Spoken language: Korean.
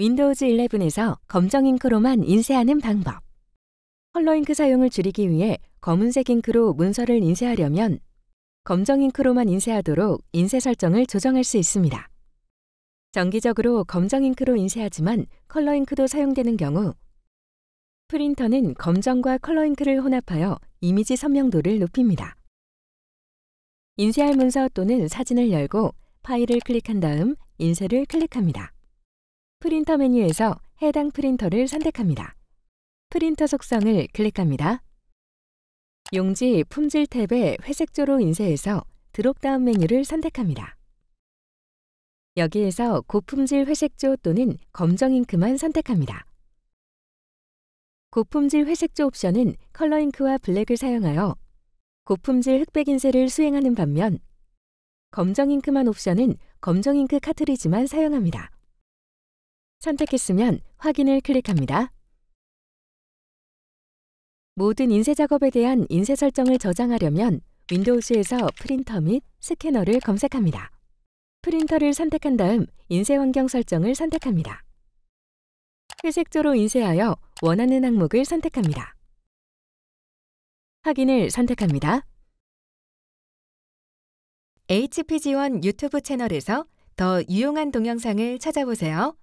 윈도우즈 11에서 검정 잉크로만 인쇄하는 방법 컬러 잉크 사용을 줄이기 위해 검은색 잉크로 문서를 인쇄하려면 검정 잉크로만 인쇄하도록 인쇄 설정을 조정할 수 있습니다. 정기적으로 검정 잉크로 인쇄하지만 컬러 잉크도 사용되는 경우 프린터는 검정과 컬러 잉크를 혼합하여 이미지 선명도를 높입니다. 인쇄할 문서 또는 사진을 열고 파일을 클릭한 다음 인쇄를 클릭합니다. 프린터 메뉴에서 해당 프린터를 선택합니다. 프린터 속성을 클릭합니다. 용지 품질 탭에 회색조로 인쇄해서 드롭다운 메뉴를 선택합니다. 여기에서 고품질 회색조 또는 검정 잉크만 선택합니다. 고품질 회색조 옵션은 컬러 잉크와 블랙을 사용하여 고품질 흑백 인쇄를 수행하는 반면 검정 잉크만 옵션은 검정 잉크 카트리지만 사용합니다. 선택했으면 확인을 클릭합니다. 모든 인쇄 작업에 대한 인쇄 설정을 저장하려면 윈도우스에서 프린터 및 스캐너를 검색합니다. 프린터를 선택한 다음 인쇄 환경 설정을 선택합니다. 회색조로 인쇄하여 원하는 항목을 선택합니다. 확인을 선택합니다. h p g 1 유튜브 채널에서 더 유용한 동영상을 찾아보세요.